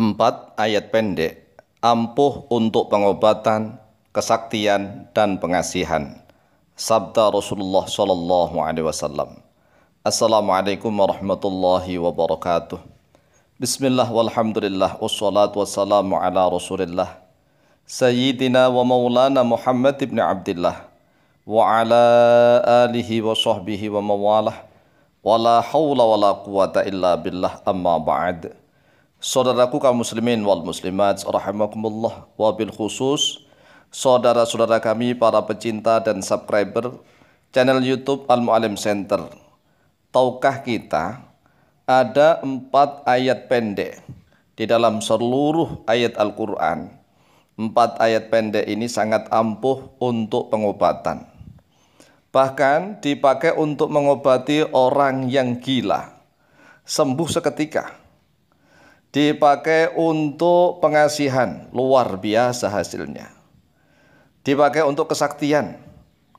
4 ayat pendek, ampuh untuk pengobatan, kesaktian dan pengasihan. Sabda Rasulullah Sallallahu Alaihi Wasallam. Assalamualaikum warahmatullahi wabarakatuh. Bismillah walhamdulillah wassalatu wassalamu ala Rasulillah Sayyidina wa maulana Muhammad ibn Abdullah wa ala alihi wa sahbihi wa mawalah wa haula hawla wa quwata illa billah amma ba'd. Saudaraku kaum muslimin wal muslimat rahimakumullah wabil khusus saudara-saudara kami para pecinta dan subscriber channel YouTube Al Muallim Center. Tahukah kita ada empat ayat pendek di dalam seluruh ayat Al-Quran. Empat ayat pendek ini sangat ampuh untuk pengobatan. Bahkan dipakai untuk mengobati orang yang gila. Sembuh seketika dipakai untuk pengasihan, luar biasa hasilnya. Dipakai untuk kesaktian.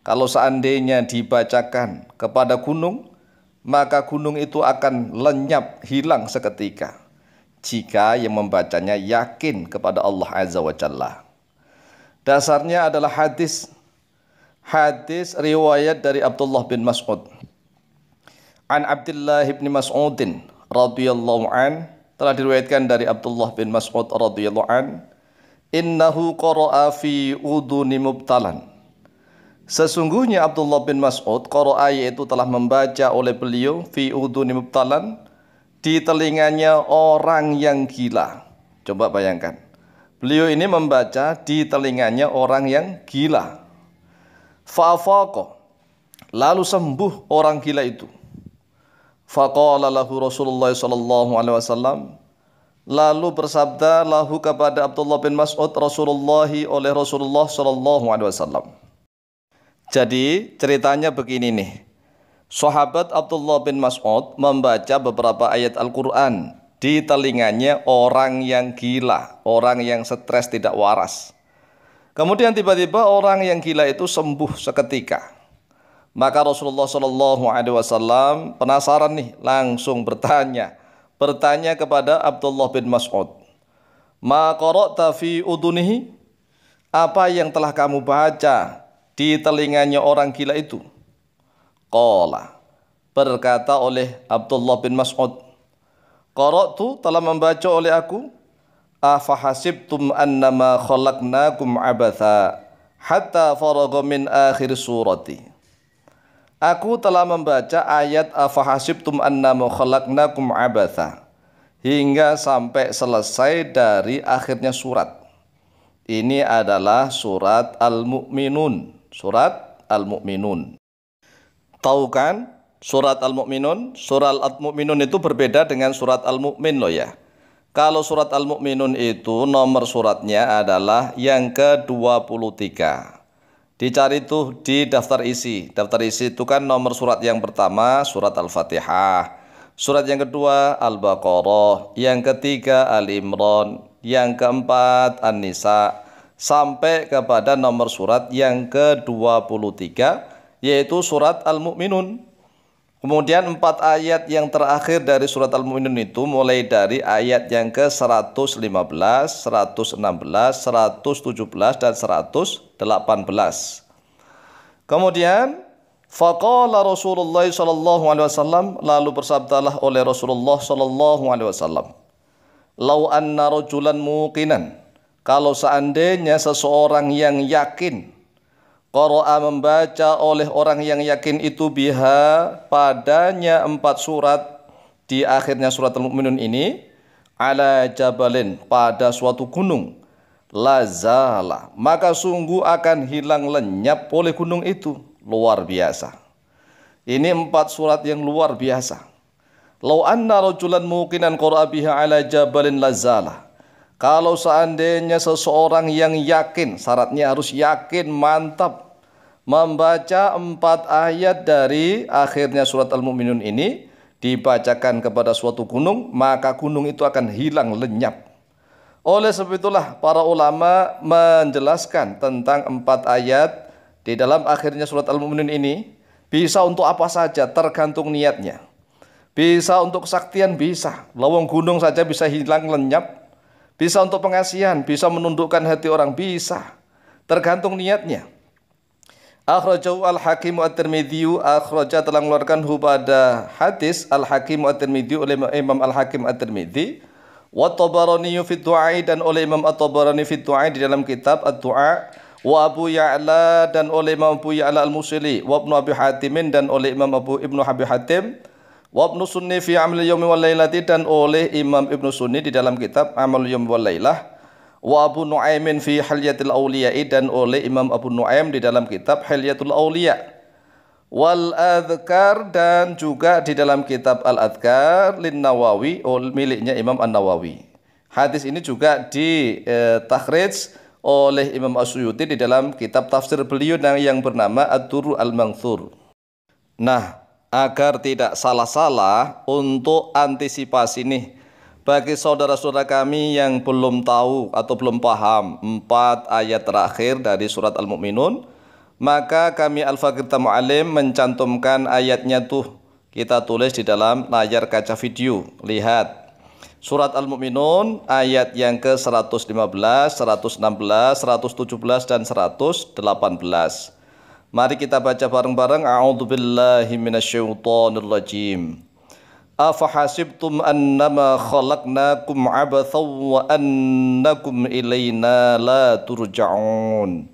Kalau seandainya dibacakan kepada gunung, maka gunung itu akan lenyap, hilang seketika. Jika yang membacanya yakin kepada Allah Azza wa Jalla. Dasarnya adalah hadis hadis riwayat dari Abdullah bin Mas'ud. An Abdullah bin Mas'udin radhiyallahu an telah diriwayatkan dari Abdullah bin Mas'ud radhiyallahu an innahu qara'a fi uduni mubtalan Sesungguhnya Abdullah bin Mas'ud qara'a yaitu telah membaca oleh beliau fi uduni mubtalan di telinganya orang yang gila. Coba bayangkan. Beliau ini membaca di telinganya orang yang gila. Fa'afaqa. Lalu sembuh orang gila itu. Faqala lahu Rasulullah sallallahu alaihi wasallam lalu bersabda lahu kepada Abdullah bin Mas'ud Rasulullah oleh Rasulullah sallallahu alaihi wasallam. Jadi ceritanya begini nih. Sahabat Abdullah bin Mas'ud membaca beberapa ayat Al-Qur'an di telinganya orang yang gila, orang yang stres tidak waras. Kemudian tiba-tiba orang yang gila itu sembuh seketika. Maka Rasulullah Shallallahu Alaihi Wasallam penasaran nih, langsung bertanya, bertanya kepada Abdullah bin Mas'ud, Ma fi udunihi? Apa yang telah kamu baca di telinganya orang gila itu? Qala berkata oleh Abdullah bin Mas'ud, Qara'tu telah membaca oleh aku, Afahasibtum annama khalaqnakum abatha hatta faragha min akhir surati Aku telah membaca ayat afahasibtum annama khalaqnakum abatha hingga sampai selesai dari akhirnya surat. Ini adalah surat Al-Mu'minun. Surat Al-Mu'minun. Tahu kan surat Al-Mu'minun? Surat Al-Mu'minun itu berbeda dengan surat Al-Mu'min loh ya. Kalau surat Al-Mu'minun itu nomor suratnya adalah yang ke-23. Dicari tuh di daftar isi. Daftar isi itu kan nomor surat yang pertama surat Al-Fatihah. Surat yang kedua Al-Baqarah, yang ketiga Al-Imran, yang keempat An-Nisa sampai kepada nomor surat yang ke-23 yaitu surat Al-Mu'minun. Kemudian empat ayat yang terakhir dari surat Al-Mu'minun itu mulai dari ayat yang ke 115, 116, 117, dan 118. Kemudian Faqala Rasulullah sallallahu alaihi wasallam lalu bersabdalah oleh Rasulullah sallallahu alaihi wasallam Lau anna rajulan muqinan kalau seandainya seseorang yang yakin Qara'a membaca oleh orang yang yakin itu biha padanya empat surat di akhirnya surat Al-Mu'minun ini ala jabalin pada suatu gunung lazala maka sungguh akan hilang lenyap oleh gunung itu luar biasa ini empat surat yang luar biasa lau anna rajulan muqinan qara'a biha ala jabalin lazala kalau seandainya seseorang yang yakin, syaratnya harus yakin, mantap membaca empat ayat dari akhirnya surat Al-Mu'minun ini dibacakan kepada suatu gunung, maka gunung itu akan hilang lenyap. Oleh sebab itulah para ulama menjelaskan tentang empat ayat di dalam akhirnya surat Al-Mu'minun ini bisa untuk apa saja tergantung niatnya. Bisa untuk kesaktian bisa, lawang gunung saja bisa hilang lenyap bisa untuk pengasihan, bisa menundukkan hati orang, bisa. Tergantung niatnya. Akhrajahu al-Hakim at-Tirmidzi akhraja telah mengeluarkan hubada hadis al-Hakim at-Tirmidzi oleh Imam al-Hakim at-Tirmidzi wa tabaraniyu fi du'ai dan oleh Imam at-Tabarani fi du'ai di dalam kitab at dua wa Abu Ya'la dan oleh Imam Abu Ya'la al-Musili wa Ibnu Abi Hatim dan oleh Imam Abu Ibnu Abi Hatim Wabnu Sunni fi Amal Yawmi wal Lailati dan oleh Imam Ibnu Sunni di dalam kitab Amal Yawmi wal Lailah wa Abu Nuaimin fi Hilyatil Auliya dan oleh Imam Abu Nuaim di dalam kitab Halyatul Auliya wal Adhkar dan juga di dalam kitab Al Adhkar lin Nawawi miliknya Imam An Nawawi. Hadis ini juga di eh, takhrij oleh Imam Asyuyuti di dalam kitab tafsir beliau yang bernama Ad-Duru Al-Mangthur. Nah, agar tidak salah-salah untuk antisipasi nih bagi saudara-saudara kami yang belum tahu atau belum paham empat ayat terakhir dari surat Al-Mu'minun maka kami Al-Fakir Tamu'alim mencantumkan ayatnya tuh kita tulis di dalam layar kaca video lihat Surat Al-Mu'minun ayat yang ke 115, 116, 117, dan 118 Mari kita baca bareng-bareng. A'udzu billahi minasyaitonir rajim. Afahasibtum annama khalaqnakum abathaw wa annakum ilaina la turja'un.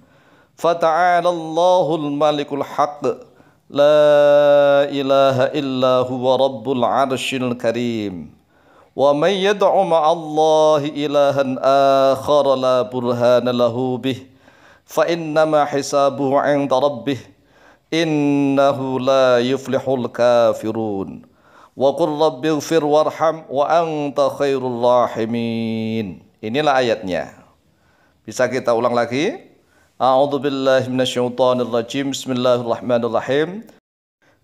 Fata'ala Allahul Malikul Haqq. La ilaha illa huwa rabbul arshil karim. Wa يدع مع الله إلها آخر la برهان له به فإنما حسابه عند ربه إنه لا يفلح الكافرون وقل رب اغفر وارحم وأنت خير الراحمين Inilah ayatnya. Bisa kita ulang lagi? A'udzu billahi minasyaitonir rajim. Bismillahirrahmanirrahim.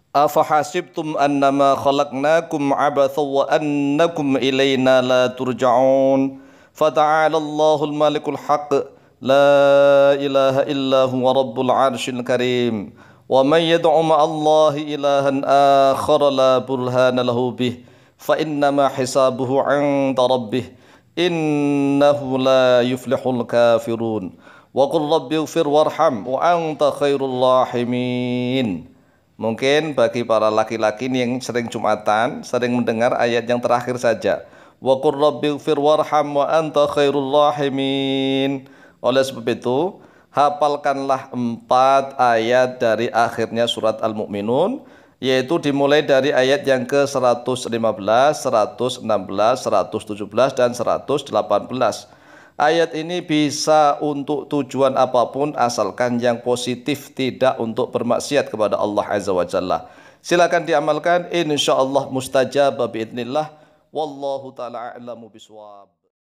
Afahasibtum annama khalaqnakum abatha wa annakum ilaina la turja'un. Fata'ala Allahul malikul haqq. لا إله إلا هو رب العرش الكريم ومن يدع مع الله إلها آخر لا برهان له به فإنما حسابه عند ربه إنه لا يفلح الكافرون وقل رب اغفر وارحم وأنت خير الراحمين Mungkin bagi para laki-laki yang sering Jumatan, sering mendengar ayat yang terakhir saja. وَقُلْ رَبِّ rabbighfir warham وَأَنْتَ anta khairul oleh sebab itu, hafalkanlah empat ayat dari akhirnya surat Al-Mu'minun yaitu dimulai dari ayat yang ke 115, 116, 117 dan 118. Ayat ini bisa untuk tujuan apapun asalkan yang positif tidak untuk bermaksiat kepada Allah Azza wa Jalla. Silakan diamalkan insyaallah mustajab idznillah Wallahu taala a'lamu biswab.